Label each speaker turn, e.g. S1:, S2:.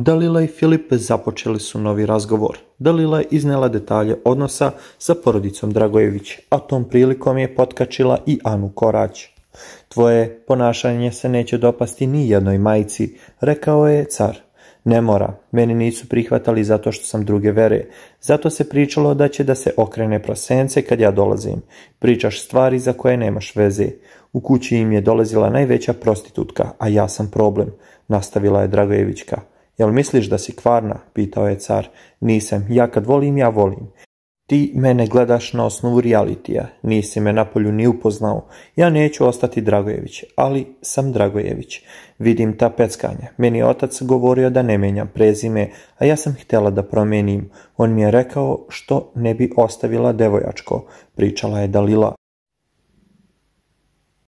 S1: Dalila i Filip započeli su novi razgovor. Dalila je iznela detalje odnosa sa porodicom Dragojević, a tom prilikom je potkačila i Anu Korać. Tvoje ponašanje se neće dopasti ni jednoj majici, rekao je car. Ne mora, meni nisu prihvatali zato što sam druge vere. Zato se pričalo da će da se okrene prasence kad ja dolazim. Pričaš stvari za koje nemaš veze. U kući im je dolazila najveća prostitutka, a ja sam problem, nastavila je Dragojevićka. Jel misliš da si kvarna? pitao je car. Nisam, ja kad volim, ja volim. Ti mene gledaš na osnovu realitija, nisi me napolju ni upoznao. Ja neću ostati Dragojević, ali sam Dragojević. Vidim ta peckanja. Meni je otac govorio da ne menjam prezime, a ja sam htjela da promenim. On mi je rekao što ne bi ostavila devojačko, pričala je Dalila.